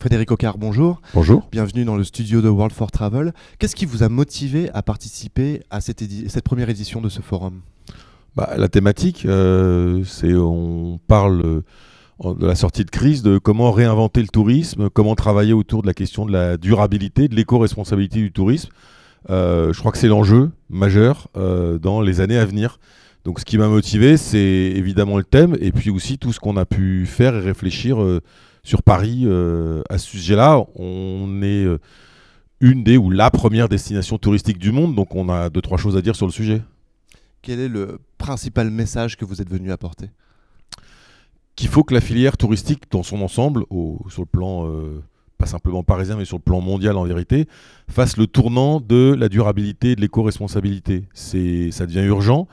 Frédéric Ocard, bonjour. Bonjour. Bienvenue dans le studio de World for Travel. Qu'est-ce qui vous a motivé à participer à cette, première édition de ce forum bah, La thématique, euh, c'est on parle euh, de la sortie de crise, de comment réinventer le tourisme, comment travailler autour de la question de la durabilité, de l'éco-responsabilité du tourisme. Euh, je crois que c'est l'enjeu majeur dans les années à venir. Donc ce qui m'a motivé, c'est évidemment le thème et puis aussi tout ce qu'on a pu faire et réfléchir sur Paris euh, à ce sujet-là. On est euh, une des ou la première destination touristique du monde, donc on a deux, trois choses à dire sur le sujet. Quel est le principal message que vous êtes venu apporter Qu'il faut que la filière touristique dans son ensemble, sur le plan euh, pas simplement parisien, mais sur le plan mondial en vérité, fasse le tournant de la durabilité et de l'éco-responsabilité. Ça devient urgent.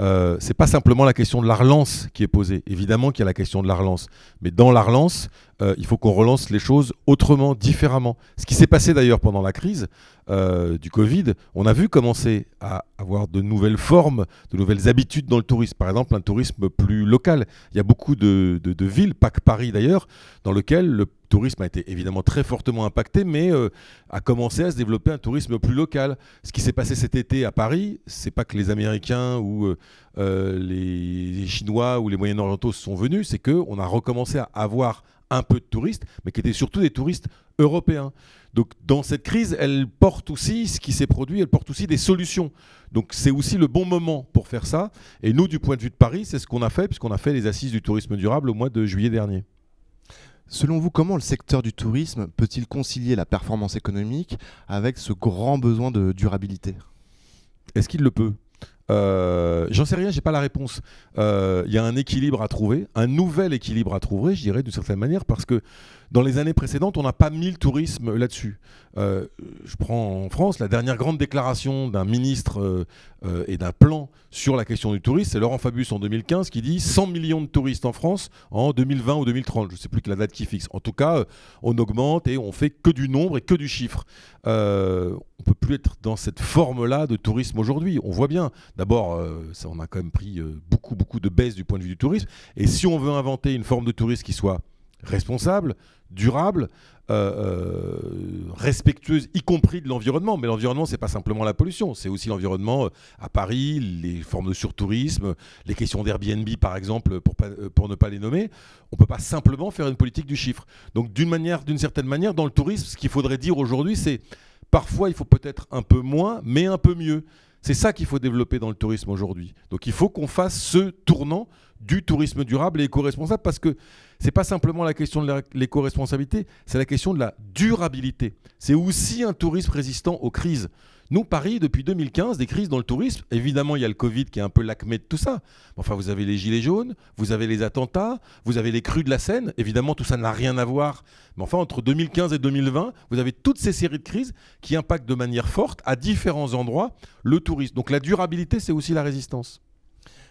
Euh, c'est pas simplement la question de la relance qui est posée. Évidemment qu'il y a la question de la relance, mais dans la relance, euh, il faut qu'on relance les choses autrement, différemment. Ce qui s'est passé d'ailleurs pendant la crise euh, du Covid, on a vu commencer à avoir de nouvelles formes, de nouvelles habitudes dans le tourisme. Par exemple, un tourisme plus local. Il y a beaucoup de, villes, pas que Paris d'ailleurs, dans lesquelles le tourisme a été évidemment très fortement impacté, mais euh, a commencé à se développer un tourisme plus local. Ce qui s'est passé cet été à Paris, c'est pas que les Américains ou euh, euh, les Chinois ou les moyens orientaux sont venus, c'est qu'on a recommencé à avoir un peu de touristes, mais qui étaient surtout des touristes européens. Donc dans cette crise, elle porte aussi ce qui s'est produit, elle porte aussi des solutions. Donc c'est aussi le bon moment pour faire ça. Et nous, du point de vue de Paris, c'est ce qu'on a fait, puisqu'on a fait les assises du tourisme durable au mois de juillet dernier. Selon vous, comment le secteur du tourisme peut-il concilier la performance économique avec ce grand besoin de durabilité Est-ce qu'il le peut euh, j'en sais rien, j'ai pas la réponse. Il euh, y a un équilibre à trouver, un nouvel équilibre à trouver, je dirais d'une certaine manière, parce que dans les années précédentes, on n'a pas mis le tourisme là-dessus. Euh, je prends en France la dernière grande déclaration d'un ministre euh, et d'un plan sur la question du tourisme. C'est Laurent Fabius en 2015 qui dit 100 millions de touristes en France en 2020 ou 2030. Je ne sais plus que la date qui fixe. En tout cas, euh, on augmente et on fait que du nombre et que du chiffre. Euh, on ne peut plus être dans cette forme-là de tourisme aujourd'hui. On voit bien. D'abord, on a quand même pris beaucoup, beaucoup de baisse du point de vue du tourisme. Et si on veut inventer une forme de tourisme qui soit responsable, durable, euh, euh, respectueuse, y compris de l'environnement. Mais l'environnement, c'est pas simplement la pollution, c'est aussi l'environnement euh, à Paris, les formes de surtourisme, les questions d'Airbnb, par exemple, pour, ne pas les nommer. On peut pas simplement faire une politique du chiffre. Donc, d'une manière, d'une certaine manière, dans le tourisme, ce qu'il faudrait dire aujourd'hui, c'est parfois il faut peut-être un peu moins, mais un peu mieux. C'est ça qu'il faut développer dans le tourisme aujourd'hui. Donc il faut qu'on fasse ce tournant du tourisme durable et éco-responsable parce que ce c'est pas simplement la question de l'éco-responsabilité, c'est la question de la durabilité. C'est aussi un tourisme résistant aux crises. Nous, Paris, depuis 2015, des crises dans le tourisme. Évidemment, il y a le Covid qui est un peu l'acmé de tout ça. Enfin, vous avez les gilets jaunes, vous avez les attentats, vous avez les crues de la Seine. Évidemment, tout ça n'a rien à voir. Mais enfin, entre 2015 et 2020, vous avez toutes ces séries de crises qui impactent de manière forte, à différents endroits, le tourisme. Donc la durabilité, c'est aussi la résistance.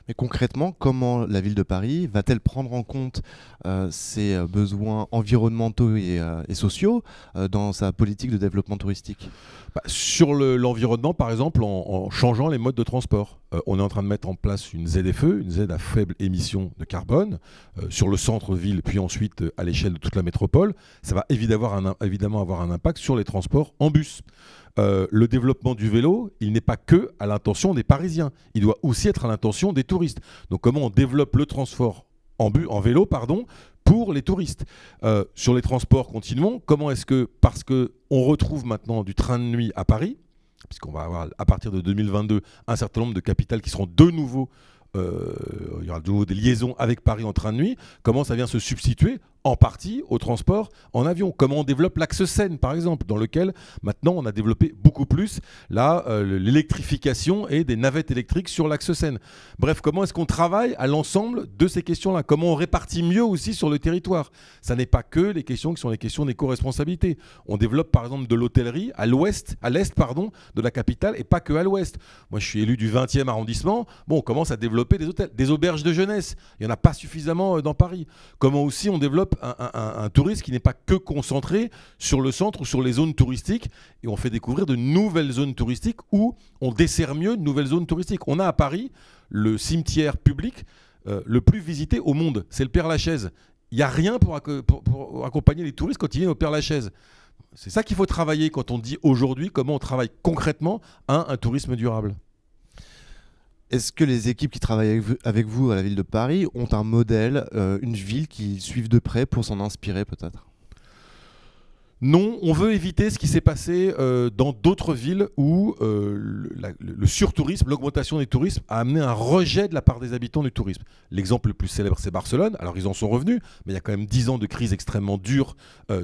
Mais concrètement, comment la ville de Paris va-t-elle prendre en compte ses euh, euh, besoins environnementaux et, euh, sociaux dans sa politique de développement touristique bah, Sur l'environnement, par exemple, en, changeant les modes de transport. on est en train de mettre en place une ZFE, une Z à faible émission de carbone, sur le centre-ville, puis ensuite à l'échelle de toute la métropole. Ça va évidemment avoir un impact sur les transports en bus. Euh, le développement du vélo, il n'est pas que à l'intention des Parisiens, il doit aussi être à l'intention des touristes. Donc comment on développe le transport en, bus, en vélo pardon, pour les touristes euh, Sur les transports, continuons. Comment est-ce que, parce qu'on retrouve maintenant du train de nuit à Paris, puisqu'on va avoir à partir de 2022 un certain nombre de capitales qui seront de nouveau, euh, il y aura de nouveau des liaisons avec Paris en train de nuit, comment ça vient se substituer en partie au transport en avion. Comment on développe l'axe Seine, par exemple, dans lequel maintenant on a développé beaucoup plus là euh, l'électrification et des navettes électriques sur l'axe Seine. Bref, comment est-ce qu'on travaille à l'ensemble de ces questions-là Comment on répartit mieux aussi sur le territoire Ça n'est pas que les questions qui sont les questions des responsabilité On développe par exemple de l'hôtellerie à l'ouest, à l'est pardon, de la capitale et pas que à l'ouest. Moi, je suis élu du 20e arrondissement. Bon, on commence à développer des hôtels, des auberges de jeunesse. Il n'y en a pas suffisamment euh, dans Paris. Comment aussi on développe un, touriste qui n'est pas que concentré sur le centre ou sur les zones touristiques. Et on fait découvrir de nouvelles zones touristiques où on dessert mieux de nouvelles zones touristiques. On a à Paris le cimetière public euh, le plus visité au monde. C'est le Père Lachaise. Il n'y a rien pour, accompagner les touristes quand ils viennent au Père Lachaise. C'est ça qu'il faut travailler quand on dit aujourd'hui comment on travaille concrètement à un tourisme durable. Est-ce que les équipes qui travaillent avec vous à la ville de Paris ont un modèle, euh, une ville qu'ils suivent de près pour s'en inspirer peut-être non, on veut éviter ce qui s'est passé euh, dans d'autres villes où euh, le, surtourisme, l'augmentation des touristes a amené un rejet de la part des habitants du tourisme. L'exemple le plus célèbre, c'est Barcelone. Alors ils en sont revenus, mais il y a quand même 10 ans de crise extrêmement dure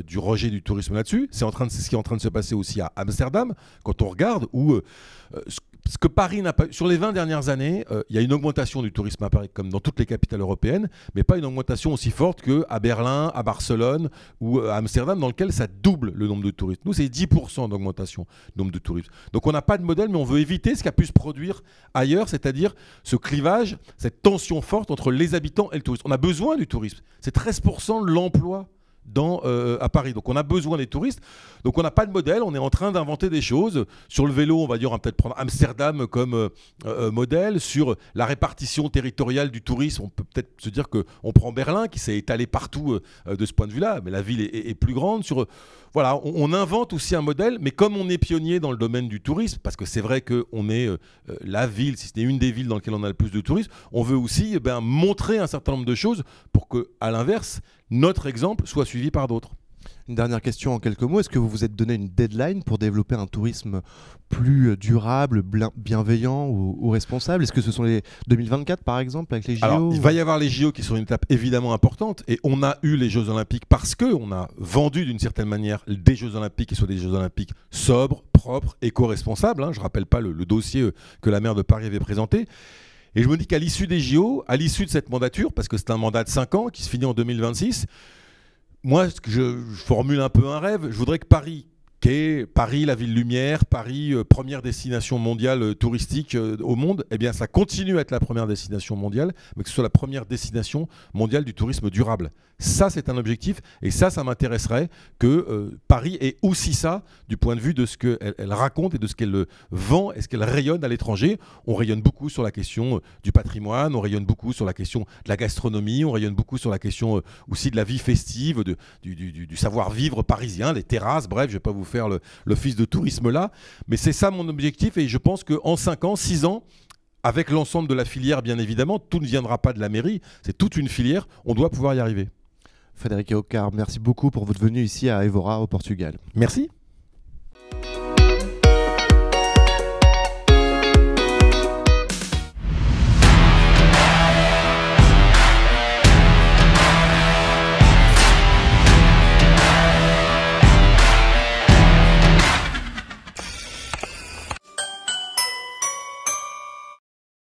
du rejet du tourisme là-dessus. C'est ce qui est en train de se passer aussi à Amsterdam, quand on regarde, où ce que Paris n'a pas sur les 20 dernières années, euh, il y a une augmentation du tourisme à Paris comme dans toutes les capitales européennes, mais pas une augmentation aussi forte que à Berlin, à Barcelone ou euh, à Amsterdam dans lequel ça double le nombre de touristes. Nous, c'est 10 d'augmentation du nombre de touristes. Donc on n'a pas de modèle mais on veut éviter ce qui a pu se produire ailleurs, c'est-à-dire ce clivage, cette tension forte entre les habitants et le tourisme. On a besoin du tourisme. C'est 13 de l'emploi dans, euh, à Paris. Donc on a besoin des touristes. Donc on n'a pas de modèle, on est en train d'inventer des choses. Sur le vélo, on va dire, on peut-être prendre Amsterdam comme euh, euh, modèle. Sur la répartition territoriale du tourisme, on peut peut-être se dire qu'on prend Berlin, qui s'est étalé partout de ce point de vue-là, mais la ville est, plus grande. Sur, voilà, on, invente aussi un modèle, mais comme on est pionnier dans le domaine du tourisme, parce que c'est vrai qu'on est la ville, si ce n'est une des villes dans lesquelles on a le plus de touristes, on veut aussi eh ben, montrer un certain nombre de choses pour que, à l'inverse, notre exemple soit suivi par d'autres. Une dernière question en quelques mots. Est-ce que vous vous êtes donné une deadline pour développer un tourisme plus euh, durable, bienveillant ou, responsable Est-ce que ce sont les 2024 par exemple avec les JO Alors, Il va y avoir les JO qui sont une étape évidemment importante et on a eu les Jeux Olympiques parce qu'on a vendu d'une certaine manière des Jeux Olympiques qui soient des Jeux Olympiques sobres, propres, éco-responsables. Hein. Je ne rappelle pas le dossier que la maire de Paris avait présenté. Et je me dis qu'à l'issue des JO, à l'issue de cette mandature, parce que c'est un mandat de 5 ans qui se finit en 2026, moi, je, je formule un peu un rêve. Je voudrais que Paris, Paris, la ville lumière, Paris, euh, première destination mondiale euh, touristique euh, au monde, eh bien ça continue à être la première destination mondiale, mais que ce soit la première destination mondiale du tourisme durable. Ça, c'est un objectif, et ça, ça m'intéresserait que Paris ait aussi ça du point de vue de ce qu'elle raconte et de ce qu'elle vend et ce qu'elle rayonne à l'étranger. On rayonne beaucoup sur la question du patrimoine, on rayonne beaucoup sur la question de la gastronomie, on rayonne beaucoup sur la question aussi de la vie festive, du, du savoir-vivre parisien, les terrasses, bref, je ne vais pas vous faire l'office de tourisme là. Mais c'est ça mon objectif et je pense qu'en 5 ans, 6 ans, avec l'ensemble de la filière, bien évidemment, tout ne viendra pas de la mairie, c'est toute une filière, on doit pouvoir y arriver. Frédéric Ocar, merci beaucoup pour votre venue ici à Evora au Portugal. Merci.